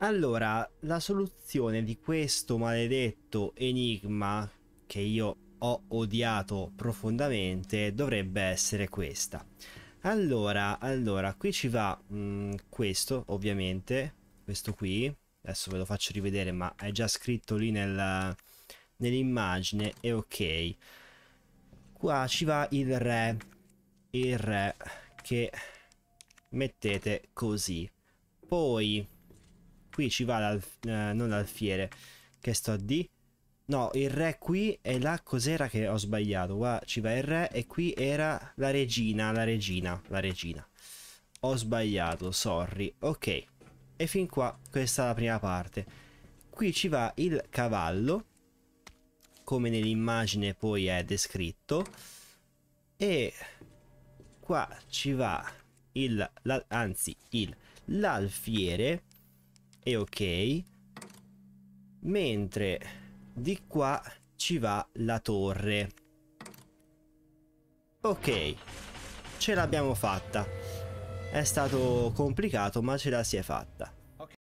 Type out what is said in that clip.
Allora, la soluzione di questo maledetto enigma che io ho odiato profondamente dovrebbe essere questa. Allora, allora, qui ci va mh, mm, questo, ovviamente, questo qui. Adesso ve lo faccio rivedere, ma è già scritto lì nel, nell'immagine e ok. Qua ci va il re, il re che mettete così. Poi qui ci va l'al, eh, l'alfiere. Che sto a D? No, il re qui e là cos'era che ho sbagliato? Qua ci va il re e qui era la regina, la regina, la regina. Ho sbagliato, sorry. Ok. E fin qua questa è la prima parte. Qui ci va il cavallo, come nell'immagine poi è descritto. E qua ci va il, la, anzi il l'alfiere e ok mentre di qua ci va la torre ok ce l'abbiamo fatta è stato complicato ma ce la si è fatta